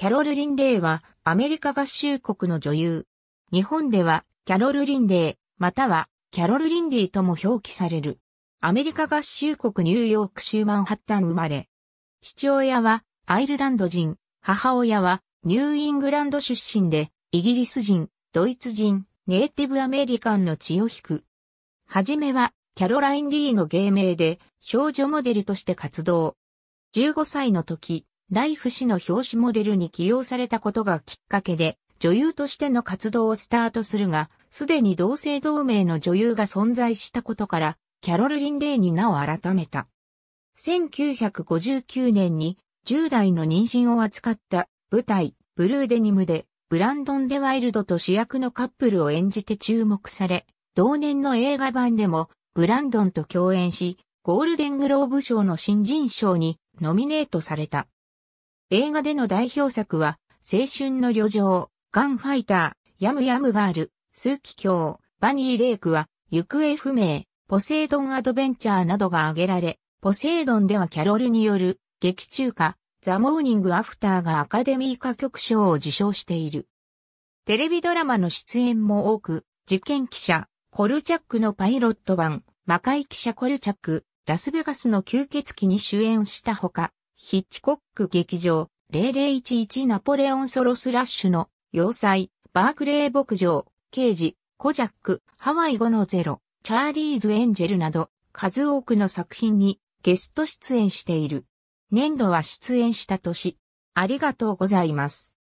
キャロル・リンレイはアメリカ合衆国の女優。日本ではキャロル・リンレイ、またはキャロル・リンリーとも表記される。アメリカ合衆国ニューヨーク州マンハッタン生まれ。父親はアイルランド人、母親はニューイングランド出身で、イギリス人、ドイツ人、ネイティブアメリカンの血を引く。はじめは、キャロライン・リーの芸名で、少女モデルとして活動。15歳の時、ライフ誌の表紙モデルに起用されたことがきっかけで、女優としての活動をスタートするが、すでに同性同盟の女優が存在したことから、キャロル・リン・レイに名を改めた。1959年に10代の妊娠を扱った舞台ブルーデニムでブランドン・デ・ワイルドと主役のカップルを演じて注目され、同年の映画版でもブランドンと共演し、ゴールデングローブ賞の新人賞にノミネートされた。映画での代表作は、青春の旅情、ガンファイター、ヤムヤムガール、スキョウ、バニーレイクは、行方不明、ポセイドンアドベンチャーなどが挙げられ、ポセイドンではキャロルによる、劇中歌、ザ・モーニング・アフターがアカデミー歌曲賞を受賞している。テレビドラマの出演も多く、事件記者、コルチャックのパイロット版、魔界記者コルチャック、ラスベガスの吸血鬼に主演したほか、ヒッチコック劇場、0011ナポレオンソロスラッシュの、要塞、バークレー牧場、刑事、コジャック、ハワイ語のゼロ、チャーリーズ・エンジェルなど、数多くの作品にゲスト出演している。年度は出演した年。ありがとうございます。